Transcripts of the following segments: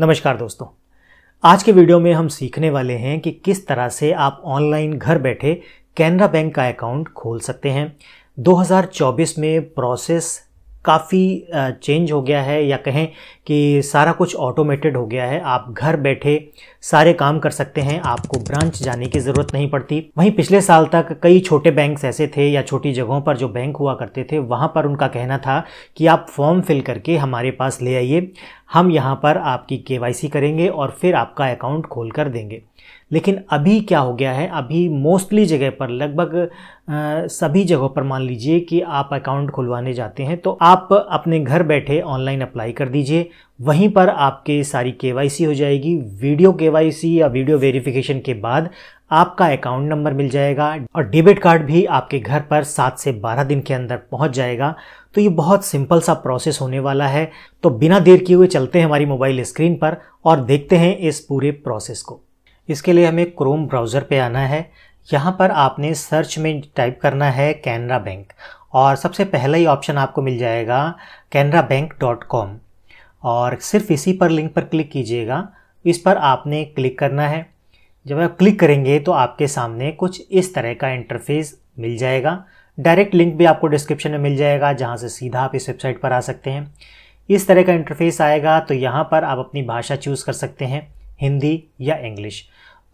नमस्कार दोस्तों आज के वीडियो में हम सीखने वाले हैं कि किस तरह से आप ऑनलाइन घर बैठे कैनरा बैंक का अकाउंट खोल सकते हैं 2024 में प्रोसेस काफ़ी चेंज हो गया है या कहें कि सारा कुछ ऑटोमेटेड हो गया है आप घर बैठे सारे काम कर सकते हैं आपको ब्रांच जाने की ज़रूरत नहीं पड़ती वहीं पिछले साल तक कई छोटे बैंक्स ऐसे थे या छोटी जगहों पर जो बैंक हुआ करते थे वहाँ पर उनका कहना था कि आप फॉर्म फिल करके हमारे पास ले आइए हम यहाँ पर आपकी के करेंगे और फिर आपका अकाउंट खोल कर देंगे लेकिन अभी क्या हो गया है अभी मोस्टली जगह पर लगभग सभी जगहों पर मान लीजिए कि आप अकाउंट खुलवाने जाते हैं तो आप अपने घर बैठे ऑनलाइन अप्लाई कर दीजिए वहीं पर आपके सारी के हो जाएगी वीडियो के या वीडियो वेरिफिकेशन के बाद आपका अकाउंट नंबर मिल जाएगा और डेबिट कार्ड भी आपके घर पर सात से बारह दिन के अंदर पहुंच जाएगा तो ये बहुत सिंपल सा प्रोसेस होने वाला है तो बिना देर किए हुए चलते हैं हमारी मोबाइल स्क्रीन पर और देखते हैं इस पूरे प्रोसेस को इसके लिए हमें क्रोम ब्राउज़र पे आना है यहाँ पर आपने सर्च में टाइप करना है कैनरा बैंक और सबसे पहला ही ऑप्शन आपको मिल जाएगा कैनरा बैंक डॉट कॉम और सिर्फ इसी पर लिंक पर क्लिक कीजिएगा इस पर आपने क्लिक करना है जब आप क्लिक करेंगे तो आपके सामने कुछ इस तरह का इंटरफेस मिल जाएगा डायरेक्ट लिंक भी आपको डिस्क्रिप्शन में मिल जाएगा जहाँ से सीधा आप इस वेबसाइट पर आ सकते हैं इस तरह का इंटरफेस आएगा तो यहाँ पर आप अपनी भाषा चूज़ कर सकते हैं हिंदी या इंग्लिश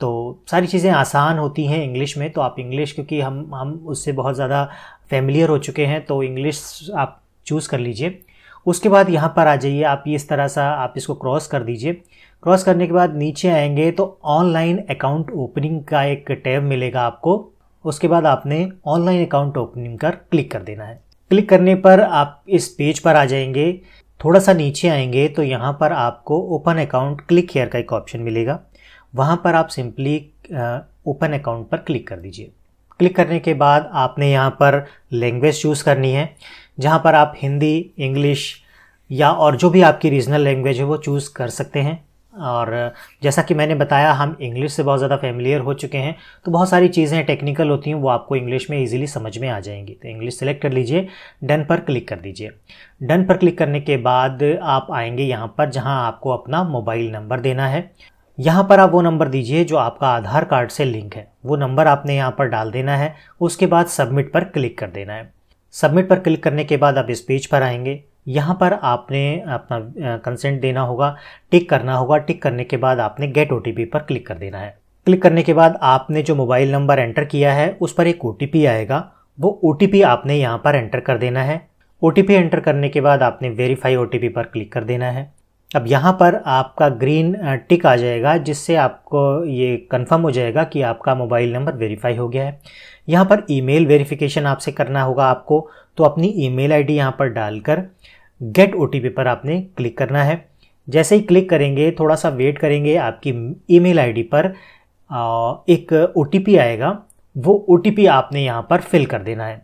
तो सारी चीज़ें आसान होती हैं इंग्लिश में तो आप इंग्लिश क्योंकि हम हम उससे बहुत ज़्यादा फैमिलियर हो चुके हैं तो इंग्लिश आप चूज़ कर लीजिए उसके बाद यहाँ पर आ जाइए आप इस तरह सा आप इसको क्रॉस कर दीजिए क्रॉस करने के बाद नीचे आएंगे तो ऑनलाइन अकाउंट ओपनिंग का एक टैब मिलेगा आपको उसके बाद आपने ऑनलाइन अकाउंट ओपनिंग कर क्लिक कर देना है क्लिक करने पर आप इस पेज पर आ जाएंगे थोड़ा सा नीचे आएंगे तो यहाँ पर आपको ओपन अकाउंट क्लिक हेयर का एक ऑप्शन मिलेगा वहाँ पर आप सिंपली ओपन अकाउंट पर क्लिक कर दीजिए क्लिक करने के बाद आपने यहाँ पर लैंग्वेज चूज़ करनी है जहाँ पर आप हिंदी इंग्लिश या और जो भी आपकी रीजनल लैंग्वेज है वो चूज़ कर सकते हैं और जैसा कि मैंने बताया हम इंग्लिश से बहुत ज़्यादा फैमिलियर हो चुके हैं तो बहुत सारी चीज़ें टेक्निकल होती हैं वो आपको इंग्लिश में इजीली समझ में आ जाएंगी तो इंग्लिश सेलेक्ट कर लीजिए डन पर क्लिक कर दीजिए डन पर क्लिक करने के बाद आप आएंगे यहाँ पर जहाँ आपको अपना मोबाइल नंबर देना है यहाँ पर आप वो नंबर दीजिए जो आपका आधार कार्ड से लिंक है वो नंबर आपने यहाँ पर डाल देना है उसके बाद सबमिट पर क्लिक कर देना है सबमिट पर क्लिक करने के बाद आप इस पेज पर आएंगे यहाँ पर आपने अपना कंसेंट देना होगा टिक करना होगा टिक करने के बाद आपने गेट ओ पर क्लिक कर देना है क्लिक करने के बाद आपने जो मोबाइल नंबर एंटर किया है उस पर एक ओ आएगा वो ओ आपने यहाँ पर एंटर कर देना है ओ एंटर करने के बाद आपने वेरीफाई ओ पर क्लिक कर देना है अब यहाँ पर आपका ग्रीन टिक uh, आ जाएगा जिससे आपको ये कंफर्म हो जाएगा कि आपका मोबाइल नंबर वेरीफाई हो गया है यहाँ पर ईमेल वेरिफिकेशन आपसे करना होगा आपको तो अपनी ईमेल आईडी यहाँ पर डालकर गेट ओ पर आपने क्लिक करना है जैसे ही क्लिक करेंगे थोड़ा सा वेट करेंगे आपकी ईमेल आईडी पर uh, एक ओ आएगा वो ओ आपने यहाँ पर फिल कर देना है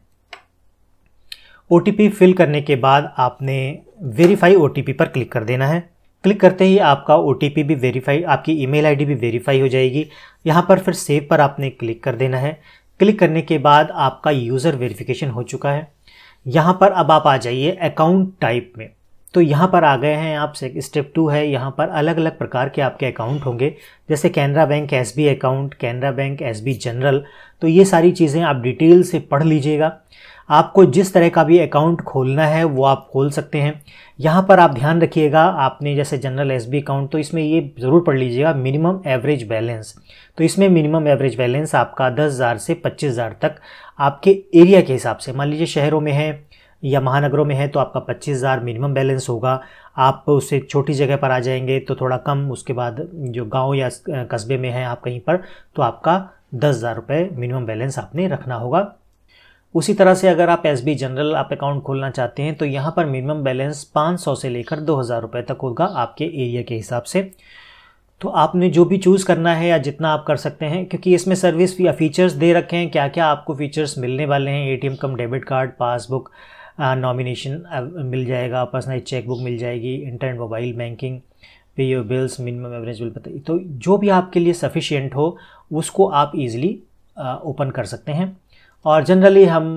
ओ फिल करने के बाद आपने वेरीफाई ओ पर क्लिक कर देना है क्लिक करते ही आपका ओ भी वेरीफाई आपकी ईमेल आईडी भी वेरीफाई हो जाएगी यहाँ पर फिर सेव पर आपने क्लिक कर देना है क्लिक करने के बाद आपका यूज़र वेरिफिकेशन हो चुका है यहाँ पर अब आप आ जाइए अकाउंट टाइप में तो यहाँ पर आ गए हैं आप स्टेप टू है यहाँ पर अलग अलग प्रकार के आपके अकाउंट होंगे जैसे Canara bank S account Canara bank S general तो ये सारी चीज़ें आप डिटेल से पढ़ लीजिएगा आपको जिस तरह का भी अकाउंट खोलना है वो आप खोल सकते हैं यहाँ पर आप ध्यान रखिएगा आपने जैसे जनरल एस अकाउंट तो इसमें ये ज़रूर पढ़ लीजिएगा मिनिमम एवरेज बैलेंस तो इसमें मिनिमम एवरेज बैलेंस आपका दस हज़ार से पच्चीस हज़ार तक आपके एरिया के हिसाब से मान लीजिए शहरों में है या महानगरों में है तो आपका पच्चीस हज़ार मिनिमम बैलेंस होगा आप उससे छोटी जगह पर आ जाएंगे तो थोड़ा कम उसके बाद जो गांव या कस्बे में हैं आप कहीं पर तो आपका दस हज़ार रुपये मिनिमम बैलेंस आपने रखना होगा उसी तरह से अगर आप एस जनरल आप अकाउंट खोलना चाहते हैं तो यहाँ पर मिनिमम बैलेंस 500 से लेकर दो हज़ार रुपये तक होगा आपके एरिया के हिसाब से तो आपने जो भी चूज़ करना है या जितना आप कर सकते हैं क्योंकि इसमें सर्विस या फीचर्स दे रखे हैं क्या क्या आपको फीचर्स मिलने वाले हैं ATM cum debit card passbook nomination मिल जाएगा पर्सनल चेकबुक मिल जाएगी internet mobile banking pay your bills minimum average bill बताइए तो जो भी आपके लिए सफिशियंट हो उसको आप ईजिली ओपन कर सकते हैं और जनरली हम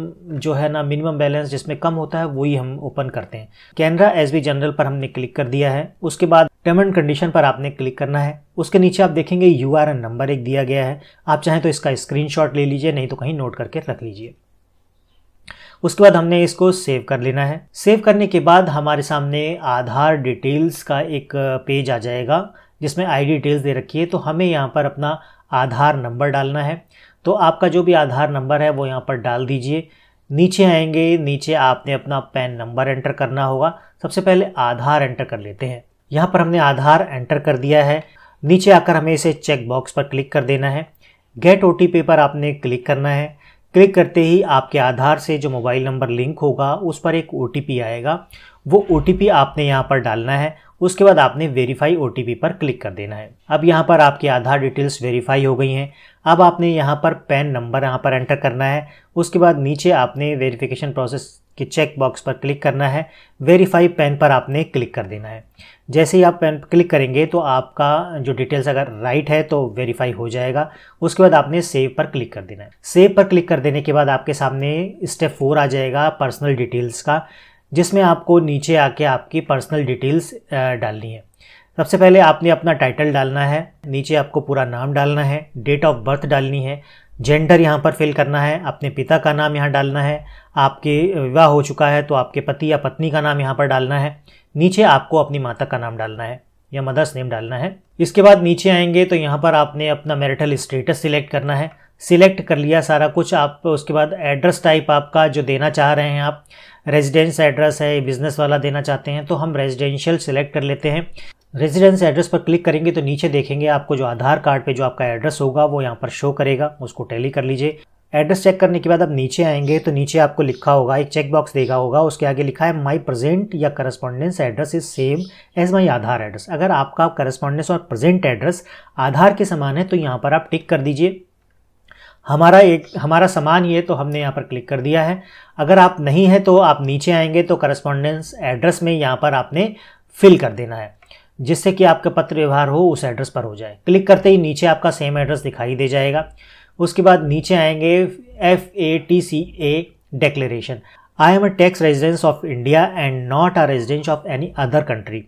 जो है ना मिनिमम बैलेंस जिसमें कम होता है वही हम ओपन करते हैं कैनरा एस बी जनरल पर हमने क्लिक कर दिया है उसके बाद टर्म एंड कंडीशन पर आपने क्लिक करना है उसके नीचे आप देखेंगे यू आर एन नंबर एक दिया गया है आप चाहें तो इसका शॉट ले लीजिए नहीं तो कहीं नोट करके रख लीजिए उसके बाद हमने इसको सेव कर लेना है सेव करने के बाद हमारे सामने आधार डिटेल्स का एक पेज आ जाएगा जिसमें आई डिटेल्स दे रखी है तो हमें यहाँ पर अपना आधार नंबर डालना है तो आपका जो भी आधार नंबर है वो यहाँ पर डाल दीजिए नीचे आएंगे नीचे आपने अपना पैन नंबर एंटर करना होगा सबसे पहले आधार एंटर कर लेते हैं यहाँ पर हमने आधार एंटर कर दिया है नीचे आकर हमें इसे चेक बॉक्स पर क्लिक कर देना है गेट ओ पर आपने क्लिक करना है क्लिक करते ही आपके आधार से जो मोबाइल नंबर लिंक होगा उस पर एक ओ आएगा वो ओ आपने यहाँ पर डालना है उसके बाद आपने वेरीफाई ओ पर क्लिक कर देना है अब यहाँ पर आपकी आधार डिटेल्स वेरीफाई हो गई हैं अब आपने यहाँ पर पैन नंबर यहाँ पर एंटर करना है उसके बाद नीचे आपने वेरिफिकेशन प्रोसेस के चेक बॉक्स पर क्लिक करना है वेरीफाई पैन पर आपने क्लिक कर देना है जैसे ही आप पेन क्लिक करेंगे तो आपका जो डिटेल्स अगर राइट है तो वेरीफाई हो जाएगा उसके बाद आपने सेव पर क्लिक कर देना है सेव पर क्लिक कर देने के बाद आपके सामने स्टेप फोर आ जाएगा पर्सनल डिटेल्स का जिसमें आपको नीचे आके आपकी पर्सनल डिटेल्स डालनी है सबसे पहले आपने अपना टाइटल डालना है नीचे आपको पूरा नाम डालना है डेट ऑफ बर्थ डालनी है जेंडर यहाँ पर फिल करना है अपने पिता का नाम यहाँ डालना है आपके विवाह हो चुका है तो आपके पति या पत्नी का नाम यहाँ पर डालना है नीचे आपको अपनी माता का नाम डालना है या मदर्स नेम डालना है इसके बाद नीचे आएंगे तो यहाँ पर आपने अपना मैरिटल स्टेटस सिलेक्ट करना है सिलेक्ट कर लिया सारा कुछ आप उसके बाद एड्रेस टाइप आपका जो देना चाह रहे हैं आप रेजिडेंस एड्रेस है बिज़नेस वाला देना चाहते हैं तो हम रेजिडेंशियल सिलेक्ट कर लेते हैं रेजिडेंस एड्रेस पर क्लिक करेंगे तो नीचे देखेंगे आपको जो आधार कार्ड पे जो आपका एड्रेस होगा वो यहाँ पर शो करेगा उसको टैली कर लीजिए एड्रेस चेक करने के बाद आप नीचे आएंगे तो नीचे आपको लिखा होगा एक चेक बॉक्स देगा होगा उसके आगे लिखा है माई प्रेजेंट या correspondence address is same as my Aadhaar address अगर आपका करस्पॉन्डेंस और प्रेजेंट एड्रेस आधार के समान है तो यहाँ पर आप टिक कर दीजिए हमारा एक हमारा सामान ये तो हमने यहाँ पर क्लिक कर दिया है अगर आप नहीं है तो आप नीचे आएंगे तो करस्पॉन्डेंस एड्रेस में यहाँ पर आपने फिल कर देना है जिससे कि आपका पत्र व्यवहार हो उस एड्रेस पर हो जाए क्लिक करते ही नीचे आपका सेम एड्रेस दिखाई दे जाएगा उसके बाद नीचे आएंगे F A T C A declaration I am a tax residence of India and not a residence of any other country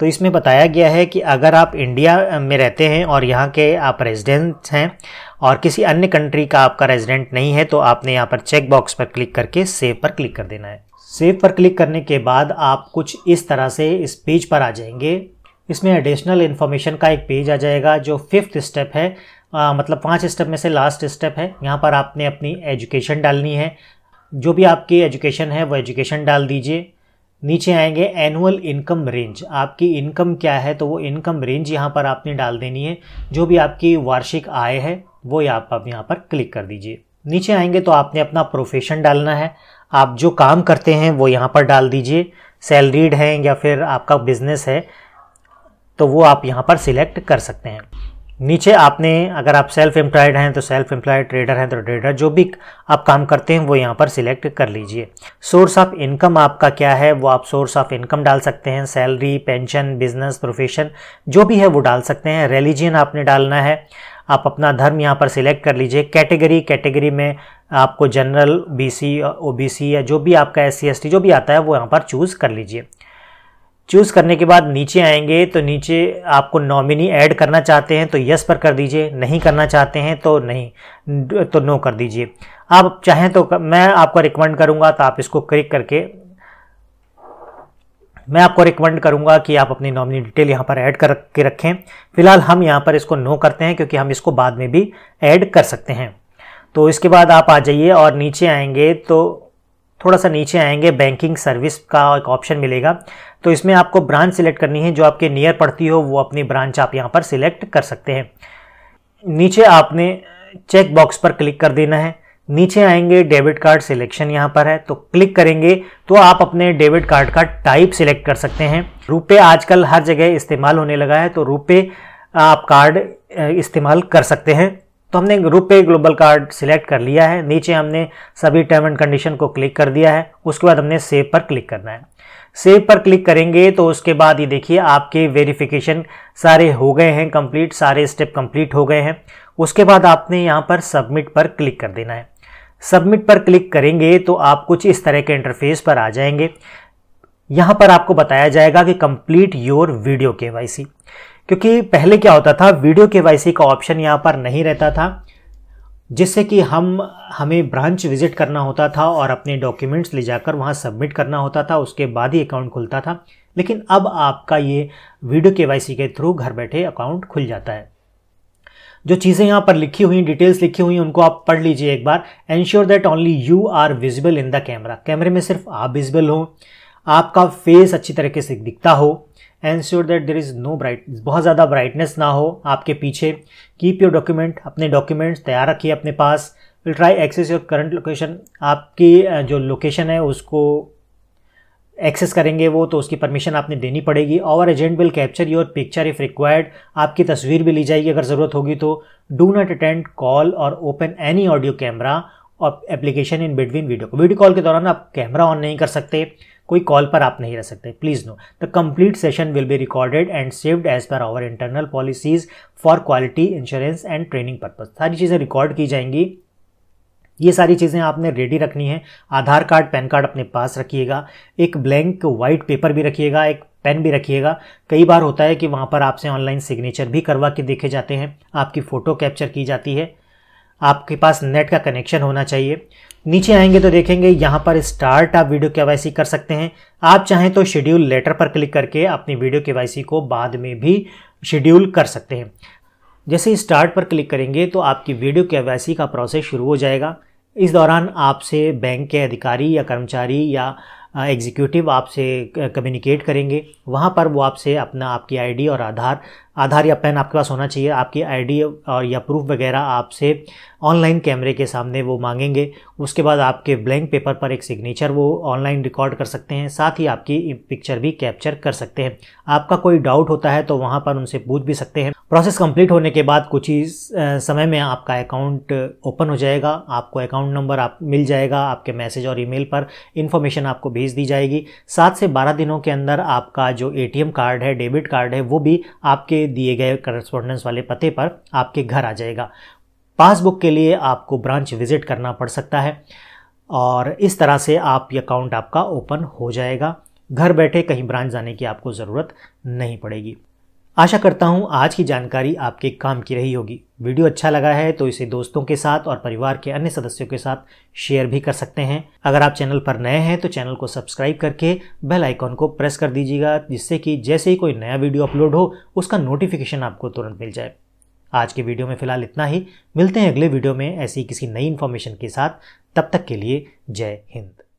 तो इसमें बताया गया है कि अगर आप इंडिया में रहते हैं और यहाँ के आप रेजिडेंट हैं और किसी अन्य कंट्री का आपका रेजिडेंट नहीं है तो आपने यहाँ पर चेक बॉक्स पर क्लिक करके सेव पर क्लिक कर देना है सेव पर क्लिक करने के बाद आप कुछ इस तरह से इस पेज पर आ जाएंगे इसमें एडिशनल इन्फॉर्मेशन का एक पेज आ जाएगा जो फिफ्थ स्टेप है आ, मतलब पांच स्टेप में से लास्ट स्टेप है यहाँ पर आपने अपनी एजुकेशन डालनी है जो भी आपकी एजुकेशन है वो एजुकेशन डाल दीजिए नीचे आएंगे एनुअल इनकम रेंज आपकी इनकम क्या है तो वो इनकम रेंज यहाँ पर आपने डाल देनी है जो भी आपकी वार्षिक आय है वो आप यहाँ पर क्लिक कर दीजिए नीचे आएंगे तो आपने अपना प्रोफेशन डालना है आप जो काम करते हैं वो यहाँ पर डाल दीजिए सैलरीड हैं या फिर आपका बिजनेस है तो वो आप यहाँ पर सिलेक्ट कर सकते हैं नीचे आपने अगर आप सेल्फ एम्प्लॉयड हैं तो सेल्फ एम्प्लॉयड ट्रेडर हैं तो ट्रेडर जो भी आप काम करते हैं वो यहाँ पर सिलेक्ट कर लीजिए सोर्स ऑफ इनकम आपका क्या है वो आप सोर्स ऑफ इनकम डाल सकते हैं सैलरी पेंशन बिजनेस प्रोफेशन जो भी है वो डाल सकते हैं रिलीजियन आपने डालना है आप अपना धर्म यहाँ पर सिलेक्ट कर लीजिए कैटेगरी कैटेगरी में आपको जनरल बी सी या जो भी आपका एस सी जो भी आता है वो यहाँ पर चूज़ कर लीजिए चूज़ करने के बाद नीचे आएंगे तो नीचे आपको नॉमिनी ऐड करना चाहते हैं तो यस पर कर दीजिए नहीं करना चाहते हैं तो नहीं तो नो कर दीजिए आप चाहें तो मैं आपको रिकमेंड करूंगा तो आप इसको क्लिक करके मैं आपको रिकमेंड करूंगा कि आप अपनी नॉमिनी डिटेल यहाँ पर ऐड करके रखें फिलहाल हम यहाँ पर इसको नो करते हैं क्योंकि हम इसको बाद में भी ऐड कर सकते हैं तो इसके बाद आप आ जाइए और नीचे आएंगे तो थोड़ा सा नीचे आएंगे बैंकिंग सर्विस का एक ऑप्शन मिलेगा तो इसमें आपको ब्रांच सिलेक्ट करनी है जो आपके नियर पड़ती हो वो अपनी ब्रांच आप यहाँ पर सिलेक्ट कर सकते हैं नीचे आपने चेक बॉक्स पर क्लिक कर देना है नीचे आएंगे डेबिट कार्ड सिलेक्शन यहाँ पर है तो क्लिक करेंगे तो आप अपने डेबिट कार्ड का टाइप सिलेक्ट कर सकते हैं रुपये आजकल हर जगह इस्तेमाल होने लगा है तो रुपये आप कार्ड इस्तेमाल कर सकते हैं तो हमने रुपे ग्लोबल कार्ड सिलेक्ट कर लिया है नीचे हमने सभी टर्म एंड कंडीशन को क्लिक कर दिया है उसके बाद हमने सेव पर क्लिक करना है सेव पर क्लिक करेंगे तो उसके बाद ये देखिए आपके वेरिफिकेशन सारे हो गए हैं कंप्लीट सारे स्टेप कंप्लीट हो गए हैं उसके बाद आपने यहाँ पर सबमिट पर क्लिक कर देना है सबमिट पर क्लिक करेंगे तो आप कुछ इस तरह के इंटरफेस पर आ जाएंगे यहाँ पर आपको बताया जाएगा कि complete your video K Y क्योंकि पहले क्या होता था वीडियो के का ऑप्शन यहाँ पर नहीं रहता था जिससे कि हम हमें ब्रांच विजिट करना होता था और अपने डॉक्यूमेंट्स ले जाकर वहाँ सबमिट करना होता था उसके बाद ही अकाउंट खुलता था लेकिन अब आपका ये वीडियो के के थ्रू घर बैठे अकाउंट खुल जाता है जो चीज़ें यहाँ पर लिखी हुई डिटेल्स लिखी हुई उनको आप पढ़ लीजिए एक बार ensure that only you are visible in the camera कैमरे में सिर्फ आप विजिबल हो आपका फेस अच्छी तरीके से दिखता हो ensure that there is no bright बहुत ज़्यादा ब्राइटनेस ना हो आपके पीछे कीप योर डॉक्यूमेंट अपने डॉक्यूमेंट्स तैयार रखिए अपने पास will try access your current location आपकी जो लोकेशन है उसको एक्सेस करेंगे वो तो उसकी परमिशन आपने देनी पड़ेगी और agent will capture your picture if required आपकी तस्वीर भी ली जाएगी अगर ज़रूरत होगी तो डू नॉट अटेंड कॉल और ओपन एनी ऑडियो कैमरा और application in between video video call के दौरान आप कैमरा ऑन नहीं कर सकते कोई कॉल पर आप नहीं रह सकते please know the complete session will be recorded and saved as per our internal policies for quality insurance and training purpose सारी चीज़ें रिकॉर्ड की जाएंगी ये सारी चीज़ें आपने रेडी रखनी है आधार कार्ड पैन कार्ड अपने पास रखिएगा एक ब्लैंक वाइट पेपर भी रखिएगा एक पेन भी रखिएगा कई बार होता है कि वहाँ पर आपसे ऑनलाइन सिग्नेचर भी करवा के देखे जाते हैं आपकी फ़ोटो कैप्चर की जाती है आपके पास नेट का कनेक्शन होना चाहिए नीचे आएंगे तो देखेंगे यहाँ पर स्टार्ट आप वीडियो के वाई कर सकते हैं आप चाहें तो शेड्यूल लेटर पर क्लिक करके अपनी वीडियो के वाई को बाद में भी शेड्यूल कर सकते हैं जैसे स्टार्ट पर क्लिक करेंगे तो आपकी वीडियो के का प्रोसेस शुरू हो जाएगा इस दौरान आपसे बैंक के अधिकारी या कर्मचारी या एग्जीक्यूटिव आपसे कम्युनिकेट करेंगे वहाँ पर वो आपसे अपना आपकी आईडी और आधार आधार या पैन आपके पास होना चाहिए आपकी आईडी और या प्रूफ वगैरह आपसे ऑनलाइन कैमरे के सामने वो मांगेंगे उसके बाद आपके ब्लैंक पेपर पर एक सिग्नेचर वो ऑनलाइन रिकॉर्ड कर सकते हैं साथ ही आपकी पिक्चर भी कैप्चर कर सकते हैं आपका कोई डाउट होता है तो वहाँ पर उनसे पूछ भी सकते हैं प्रोसेस कंप्लीट होने के बाद कुछ ही समय में आपका अकाउंट ओपन हो जाएगा आपको अकाउंट नंबर आप मिल जाएगा आपके मैसेज और ईमेल पर इन्फॉर्मेशन आपको भेज दी जाएगी सात से बारह दिनों के अंदर आपका जो एटीएम कार्ड है डेबिट कार्ड है वो भी आपके दिए गए करस्पॉन्डेंस वाले पते पर आपके घर आ जाएगा पासबुक के लिए आपको ब्रांच विजिट करना पड़ सकता है और इस तरह से आप ये अकाउंट आपका ओपन हो जाएगा घर बैठे कहीं ब्रांच जाने की आपको ज़रूरत नहीं पड़ेगी आशा करता हूँ आज की जानकारी आपके काम की रही होगी वीडियो अच्छा लगा है तो इसे दोस्तों के साथ और परिवार के अन्य सदस्यों के साथ शेयर भी कर सकते हैं अगर आप चैनल पर नए हैं तो चैनल को सब्सक्राइब करके बेल आइकॉन को प्रेस कर दीजिएगा जिससे कि जैसे ही कोई नया वीडियो अपलोड हो उसका नोटिफिकेशन आपको तुरंत मिल जाए आज के वीडियो में फिलहाल इतना ही मिलते हैं अगले वीडियो में ऐसी किसी नई इन्फॉर्मेशन के साथ तब तक के लिए जय हिंद